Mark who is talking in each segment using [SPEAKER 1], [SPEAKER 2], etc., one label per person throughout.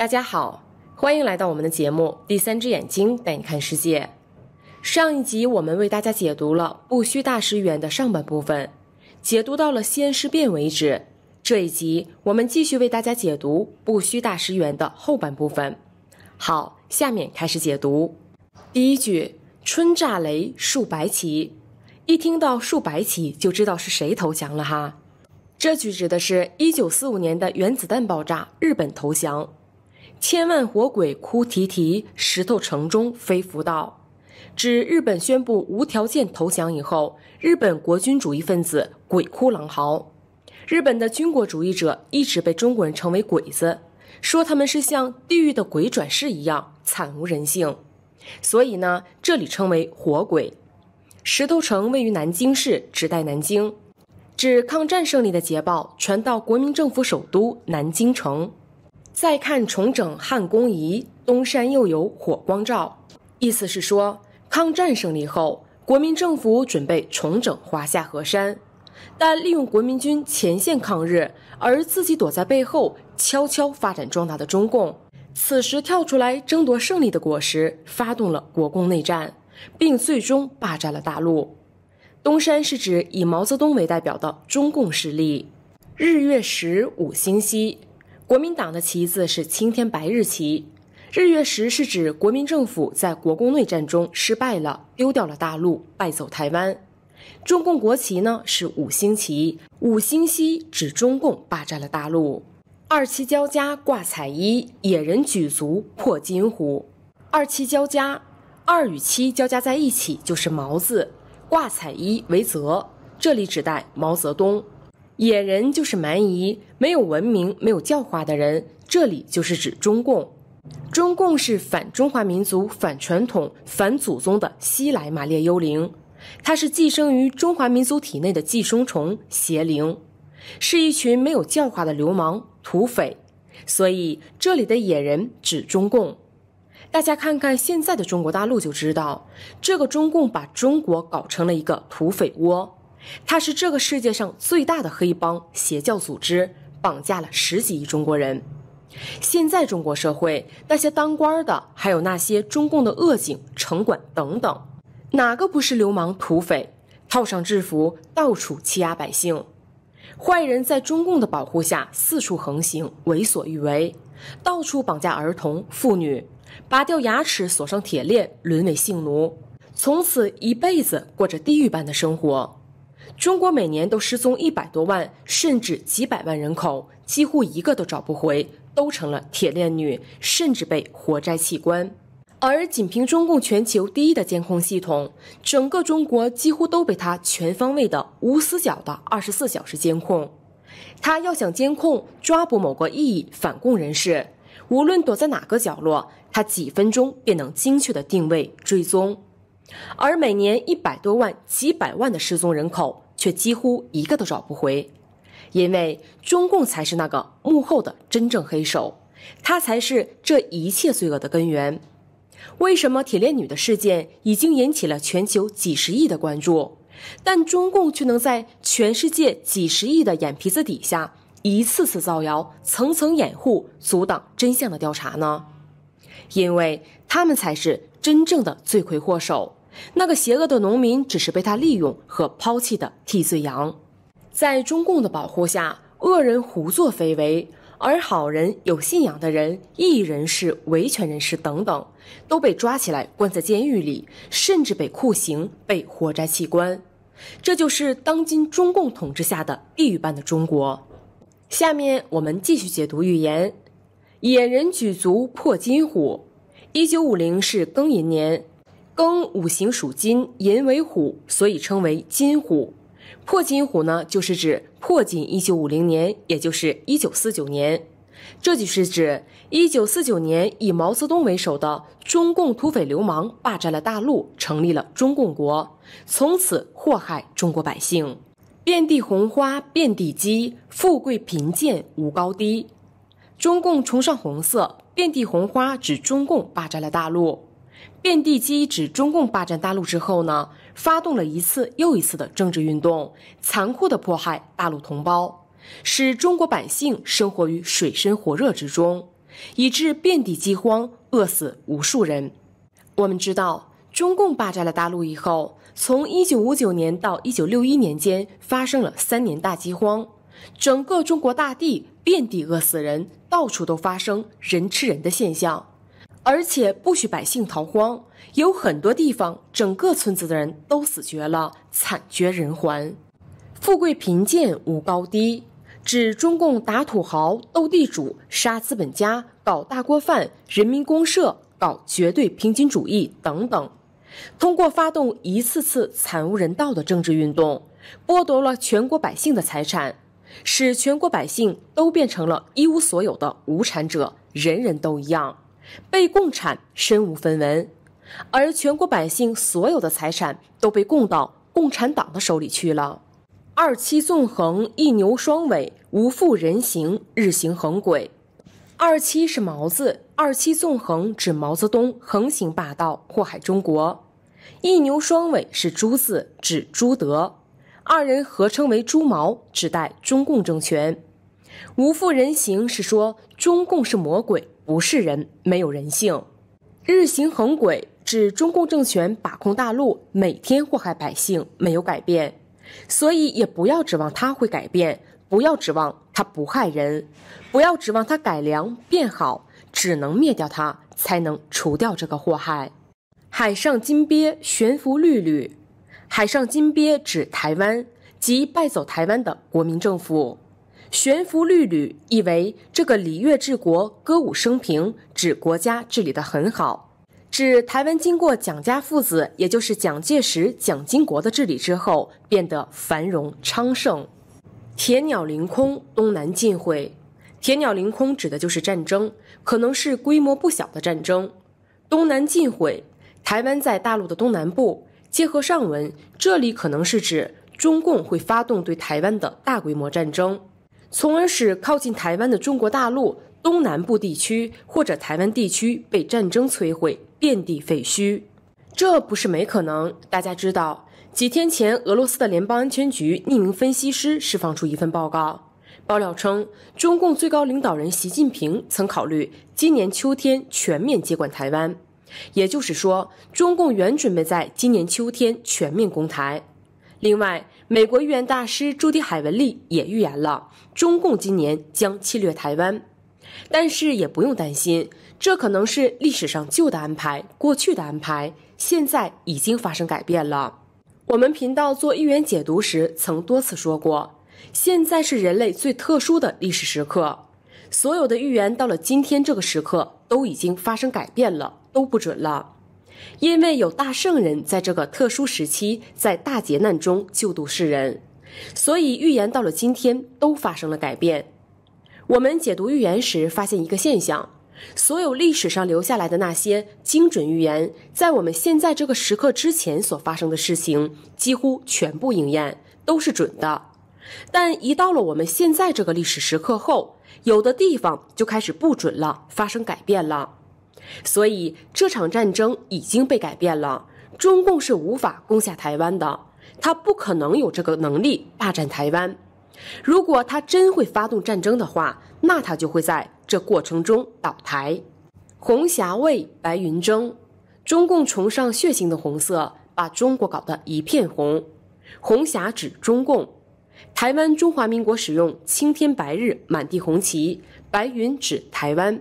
[SPEAKER 1] 大家好，欢迎来到我们的节目《第三只眼睛带你看世界》。上一集我们为大家解读了不虚大师元的上半部分，解读到了西安事变为止。这一集我们继续为大家解读不虚大师元的后半部分。好，下面开始解读。第一句：春炸雷，数白旗。一听到数白旗，就知道是谁投降了哈。这句指的是1945年的原子弹爆炸，日本投降。千万火鬼哭啼啼，石头城中飞符道。指日本宣布无条件投降以后，日本国军主义分子鬼哭狼嚎。日本的军国主义者一直被中国人称为“鬼子”，说他们是像地狱的鬼转世一样惨无人性，所以呢，这里称为“火鬼”。石头城位于南京市，指代南京。指抗战胜利的捷报传到国民政府首都南京城。再看重整汉宫仪，东山又有火光照，意思是说，抗战胜利后，国民政府准备重整华夏河山，但利用国民军前线抗日，而自己躲在背后悄悄发展壮大的中共，此时跳出来争夺胜利的果实，发动了国共内战，并最终霸占了大陆。东山是指以毛泽东为代表的中共势力，日月食五星稀。国民党的旗子是青天白日旗，日月食是指国民政府在国共内战中失败了，丢掉了大陆，败走台湾。中共国旗呢是五星旗，五星旗指中共霸占了大陆。二七交加挂彩衣，野人举足破金壶。二七交加，二与七交加在一起就是毛字，挂彩衣为泽，这里指代毛泽东。野人就是蛮夷，没有文明、没有教化的人。这里就是指中共，中共是反中华民族、反传统、反祖宗的西来马列幽灵，它是寄生于中华民族体内的寄生虫邪灵，是一群没有教化的流氓土匪。所以这里的野人指中共。大家看看现在的中国大陆就知道，这个中共把中国搞成了一个土匪窝。他是这个世界上最大的黑帮邪教组织，绑架了十几亿中国人。现在中国社会那些当官的，还有那些中共的恶警、城管等等，哪个不是流氓土匪？套上制服，到处欺压百姓。坏人在中共的保护下四处横行，为所欲为，到处绑架儿童、妇女，拔掉牙齿，锁上铁链，沦为性奴，从此一辈子过着地狱般的生活。中国每年都失踪一百多万，甚至几百万人口，几乎一个都找不回，都成了铁链女，甚至被活摘器官。而仅凭中共全球第一的监控系统，整个中国几乎都被他全方位的、无死角的二十四小时监控。他要想监控、抓捕某个异反共人士，无论躲在哪个角落，他几分钟便能精确的定位、追踪。而每年一百多万、几百万的失踪人口却几乎一个都找不回，因为中共才是那个幕后的真正黑手，他才是这一切罪恶的根源。为什么铁链女的事件已经引起了全球几十亿的关注，但中共却能在全世界几十亿的眼皮子底下一次次造谣、层层掩护、阻挡真相的调查呢？因为他们才是真正的罪魁祸首。那个邪恶的农民只是被他利用和抛弃的替罪羊，在中共的保护下，恶人胡作非为，而好人、有信仰的人、异人士、维权人士等等，都被抓起来关在监狱里，甚至被酷刑、被活摘器官。这就是当今中共统治下的地狱般的中国。下面我们继续解读预言：野人举足破金虎，一九五零是庚寅年。庚五行属金，寅为虎，所以称为金虎。破金虎呢，就是指破仅一九五零年，也就是一九四九年，这就是指一九四九年以毛泽东为首的中共土匪流氓霸占了大陆，成立了中共国，从此祸害中国百姓。遍地红花遍地鸡，富贵贫贱无高低。中共崇尚红色，遍地红花指中共霸占了大陆。遍地饥指中共霸占大陆之后呢，发动了一次又一次的政治运动，残酷的迫害大陆同胞，使中国百姓生活于水深火热之中，以致遍地饥荒，饿死无数人。我们知道，中共霸占了大陆以后，从1959年到1961年间发生了三年大饥荒，整个中国大地遍地饿死人，到处都发生人吃人的现象。而且不许百姓逃荒，有很多地方整个村子的人都死绝了，惨绝人寰。富贵贫贱无高低，指中共打土豪、斗地主、杀资本家、搞大锅饭、人民公社、搞绝对平均主义等等。通过发动一次次惨无人道的政治运动，剥夺了全国百姓的财产，使全国百姓都变成了一无所有的无产者，人人都一样。被共产身无分文，而全国百姓所有的财产都被供到共产党的手里去了。二七纵横一牛双尾，无复人形，日行横鬼。二七是毛字，二七纵横指毛泽东横行霸道，祸害中国。一牛双尾是朱字，指朱德，二人合称为朱毛，指代中共政权。无复人形是说中共是魔鬼。不是人，没有人性。日行横轨，指中共政权把控大陆，每天祸害百姓，没有改变，所以也不要指望他会改变，不要指望他不害人，不要指望他改良变好，只能灭掉他，才能除掉这个祸害。海上金鳖悬浮绿绿，海上金鳖指台湾及败走台湾的国民政府。悬浮律吕，意为这个礼乐治国，歌舞升平，指国家治理得很好。指台湾经过蒋家父子，也就是蒋介石、蒋经国的治理之后，变得繁荣昌盛。铁鸟凌空，东南尽毁。铁鸟凌空指的就是战争，可能是规模不小的战争。东南尽毁，台湾在大陆的东南部。结合上文，这里可能是指中共会发动对台湾的大规模战争。从而使靠近台湾的中国大陆东南部地区或者台湾地区被战争摧毁，遍地废墟，这不是没可能。大家知道，几天前俄罗斯的联邦安全局匿名分析师释放出一份报告，爆料称中共最高领导人习近平曾考虑今年秋天全面接管台湾，也就是说，中共原准备在今年秋天全面攻台。另外，美国预言大师朱迪·海文利也预言了中共今年将侵略台湾，但是也不用担心，这可能是历史上旧的安排、过去的安排，现在已经发生改变了。我们频道做预言解读时曾多次说过，现在是人类最特殊的历史时刻，所有的预言到了今天这个时刻都已经发生改变了，都不准了。因为有大圣人在这个特殊时期，在大劫难中救度世人，所以预言到了今天都发生了改变。我们解读预言时发现一个现象：所有历史上留下来的那些精准预言，在我们现在这个时刻之前所发生的事情几乎全部应验，都是准的。但一到了我们现在这个历史时刻后，有的地方就开始不准了，发生改变了。所以这场战争已经被改变了，中共是无法攻下台湾的，他不可能有这个能力霸占台湾。如果他真会发动战争的话，那他就会在这过程中倒台。红霞为白云争，中共崇尚血腥的红色，把中国搞得一片红。红霞指中共，台湾中华民国使用青天白日满地红旗，白云指台湾。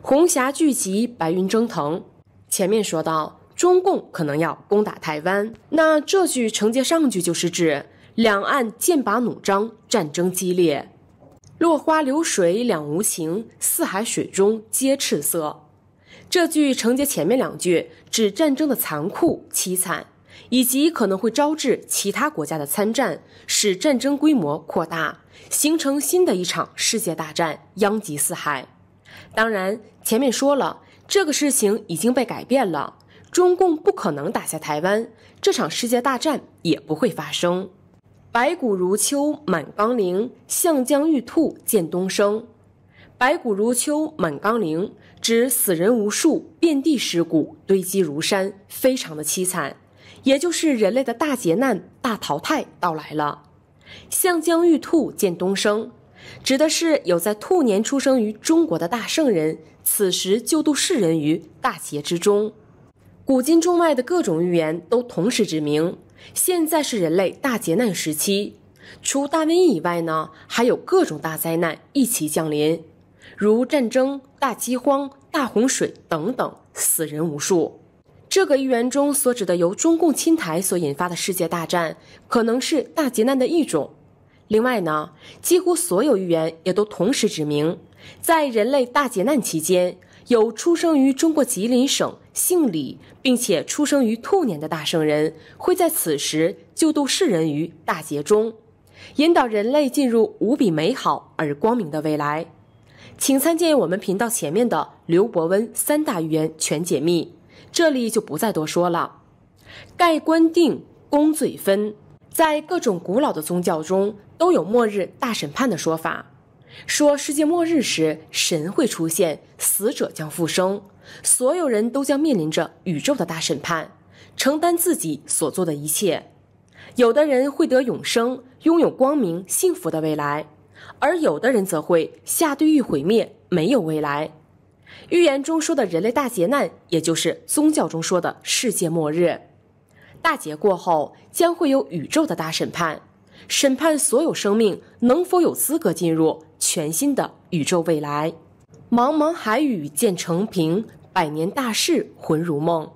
[SPEAKER 1] 红霞聚集，白云蒸腾。前面说到中共可能要攻打台湾，那这句承接上句就是指两岸剑拔弩张，战争激烈。落花流水两无情，四海水中皆赤色。这句承接前面两句，指战争的残酷、凄惨，以及可能会招致其他国家的参战，使战争规模扩大，形成新的一场世界大战，殃及四海。当然，前面说了，这个事情已经被改变了，中共不可能打下台湾，这场世界大战也不会发生。白骨如秋满冈陵，向江玉兔见东升。白骨如秋满冈陵，指死人无数，遍地尸骨堆积如山，非常的凄惨，也就是人类的大劫难、大淘汰到来了。向江玉兔见东升。指的是有在兔年出生于中国的大圣人，此时就度世人于大劫之中。古今中外的各种预言都同时指明，现在是人类大劫难时期。除大瘟疫以外呢，还有各种大灾难一起降临，如战争、大饥荒、大洪水等等，死人无数。这个预言中所指的由中共侵台所引发的世界大战，可能是大劫难的一种。另外呢，几乎所有预言也都同时指明，在人类大劫难期间，有出生于中国吉林省、姓李并且出生于兔年的大圣人会在此时救度世人于大劫中，引导人类进入无比美好而光明的未来。请参见我们频道前面的《刘伯温三大预言全解密》，这里就不再多说了。盖棺定，公罪分，在各种古老的宗教中。都有末日大审判的说法，说世界末日时，神会出现，死者将复生，所有人都将面临着宇宙的大审判，承担自己所做的一切。有的人会得永生，拥有光明幸福的未来，而有的人则会下地狱毁灭，没有未来。预言中说的人类大劫难，也就是宗教中说的世界末日，大劫过后将会有宇宙的大审判。审判所有生命能否有资格进入全新的宇宙未来？茫茫海宇见成平，百年大事浑如梦。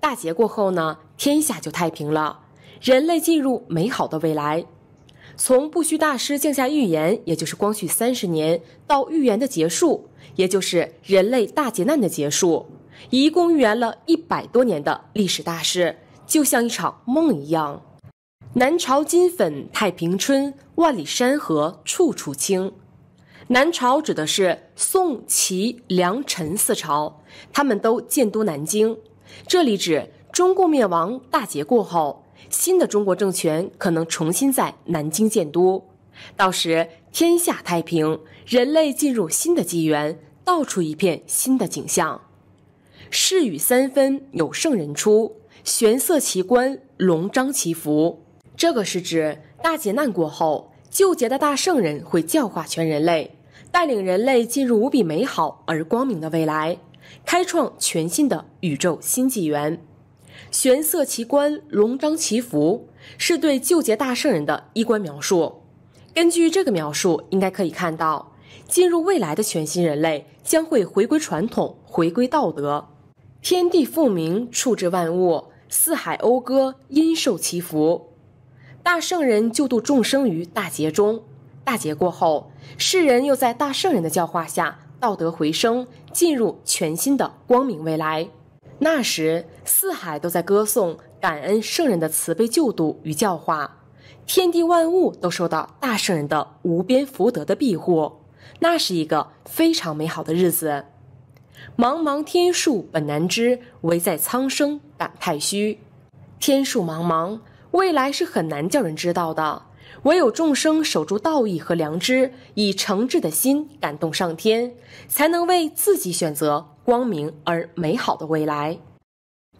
[SPEAKER 1] 大劫过后呢，天下就太平了，人类进入美好的未来。从不须大师降下预言，也就是光绪三十年，到预言的结束，也就是人类大劫难的结束，一共预言了一百多年的历史大事，就像一场梦一样。南朝金粉太平春，万里山河处处青。南朝指的是宋、齐、梁、陈四朝，他们都建都南京。这里指中共灭亡大捷过后，新的中国政权可能重新在南京建都，到时天下太平，人类进入新的纪元，到处一片新的景象。世与三分有圣人出，玄色奇观，龙章奇福。这个是指大劫难过后，旧劫的大圣人会教化全人类，带领人类进入无比美好而光明的未来，开创全新的宇宙新纪元。玄色奇观，龙章祈福，是对旧劫大圣人的衣冠描述。根据这个描述，应该可以看到，进入未来的全新人类将会回归传统，回归道德。天地复明，处置万物，四海讴歌，因受祈福。大圣人救度众生于大劫中，大劫过后，世人又在大圣人的教化下道德回升，进入全新的光明未来。那时，四海都在歌颂感恩圣人的慈悲救度与教化，天地万物都受到大圣人的无边福德的庇护。那是一个非常美好的日子。茫茫天数本难知，唯在苍生感太虚。天数茫茫。未来是很难叫人知道的，唯有众生守住道义和良知，以诚挚的心感动上天，才能为自己选择光明而美好的未来。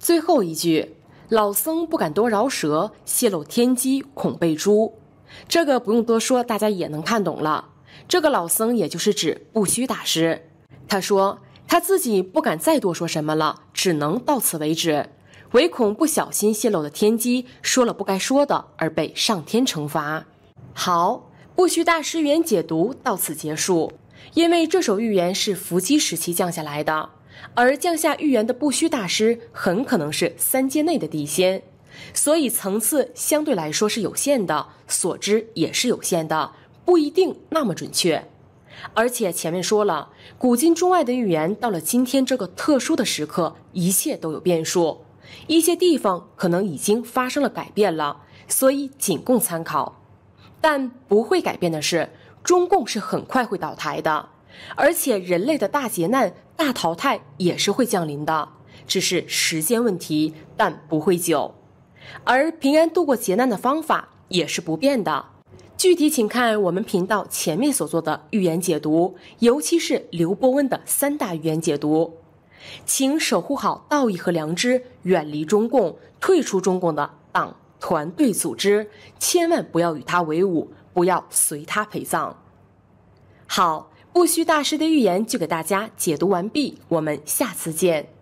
[SPEAKER 1] 最后一句，老僧不敢多饶舌，泄露天机恐被诛。这个不用多说，大家也能看懂了。这个老僧也就是指不虚大师，他说他自己不敢再多说什么了，只能到此为止。唯恐不小心泄露的天机，说了不该说的而被上天惩罚。好，不虚大师预言解读到此结束。因为这首预言是伏击时期降下来的，而降下预言的不虚大师很可能是三界内的地仙，所以层次相对来说是有限的，所知也是有限的，不一定那么准确。而且前面说了，古今中外的预言到了今天这个特殊的时刻，一切都有变数。一些地方可能已经发生了改变了，所以仅供参考，但不会改变的是，中共是很快会倒台的，而且人类的大劫难、大淘汰也是会降临的，只是时间问题，但不会久。而平安度过劫难的方法也是不变的，具体请看我们频道前面所做的预言解读，尤其是刘伯温的三大预言解读。请守护好道义和良知，远离中共，退出中共的党团队组织，千万不要与他为伍，不要随他陪葬。好，不虚大师的预言就给大家解读完毕，我们下次见。